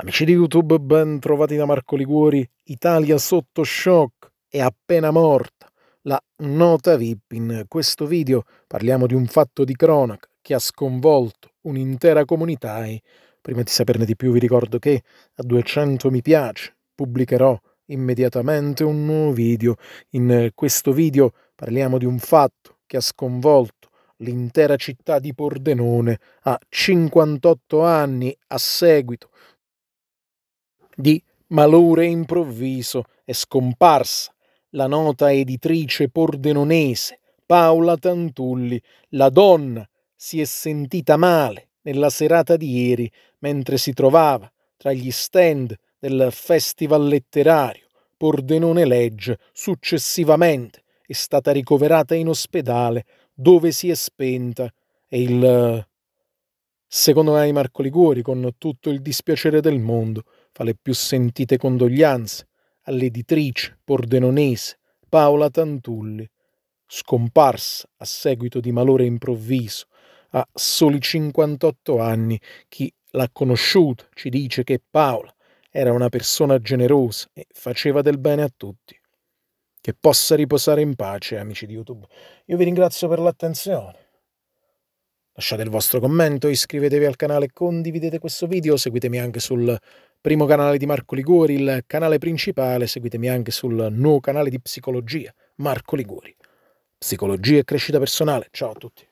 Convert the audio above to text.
Amici di YouTube, ben trovati da Marco Liguori. Italia sotto shock è appena morta. La nota VIP in questo video parliamo di un fatto di cronaca che ha sconvolto un'intera comunità e prima di saperne di più vi ricordo che a 200 mi piace pubblicherò immediatamente un nuovo video. In questo video parliamo di un fatto che ha sconvolto l'intera città di Pordenone a 58 anni a seguito di malore improvviso è scomparsa la nota editrice pordenonese Paola Tantulli, la donna si è sentita male nella serata di ieri mentre si trovava tra gli stand del Festival Letterario. Pordenone legge successivamente è stata ricoverata in ospedale dove si è spenta e il secondo me Marco Liguori con tutto il dispiacere del mondo Fa le più sentite condoglianze all'editrice pordenonese Paola Tantulli, scomparsa a seguito di malore improvviso a soli 58 anni. Chi l'ha conosciuta ci dice che Paola era una persona generosa e faceva del bene a tutti. Che possa riposare in pace, amici di YouTube. Io vi ringrazio per l'attenzione. Lasciate il vostro commento, iscrivetevi al canale, condividete questo video, seguitemi anche sul primo canale di Marco Liguori, il canale principale, seguitemi anche sul nuovo canale di psicologia, Marco Liguori. Psicologia e crescita personale. Ciao a tutti.